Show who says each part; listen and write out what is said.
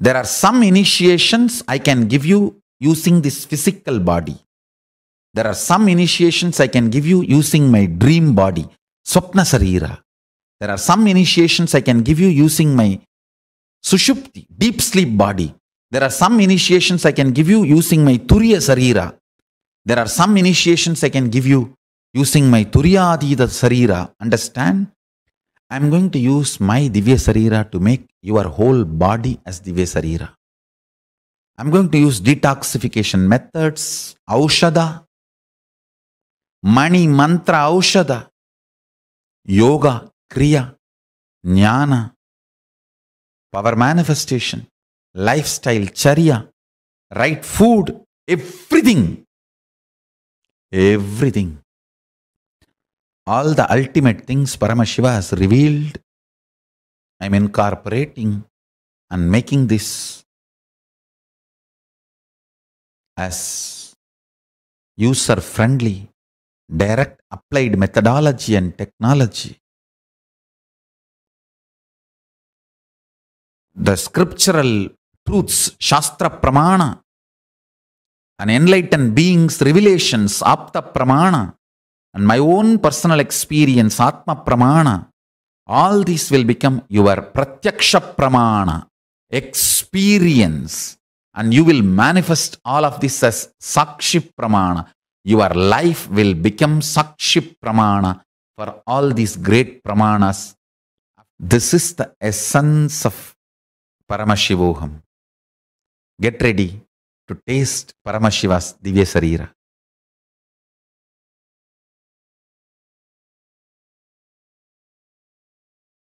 Speaker 1: There are some initiations I can give you using this physical body. There are some initiations I can give you using my dream body, Swapna Sarira. There are some initiations I can give you using my Sushupti, deep sleep body. There are some initiations I can give you using my Turiya Sarira. There are some initiations I can give you using my Turiya Adida Sarira. Understand? I am going to use my Divya Sarira to make your whole body as Divya Sarira. I am going to use detoxification methods, Aushada, Mani Mantra Aushada, Yoga, Kriya, Jnana, Power Manifestation, Lifestyle, Charya, Right Food, everything. Everything all the ultimate things Paramashiva has revealed,
Speaker 2: I am incorporating and making this as user friendly, direct applied methodology and technology.
Speaker 1: The scriptural truths, Shastra Pramana, and enlightened being's revelations, Apta Pramana, and my own personal experience, Atma Pramana, all these will become your Pratyaksha Pramana, experience. And you will manifest all of this as Sakshi Pramana. Your life will become Sakshi Pramana for all these great Pramanas. This is the essence of Paramashivoham. Get
Speaker 2: ready to taste Paramashiva's Divya Sarira.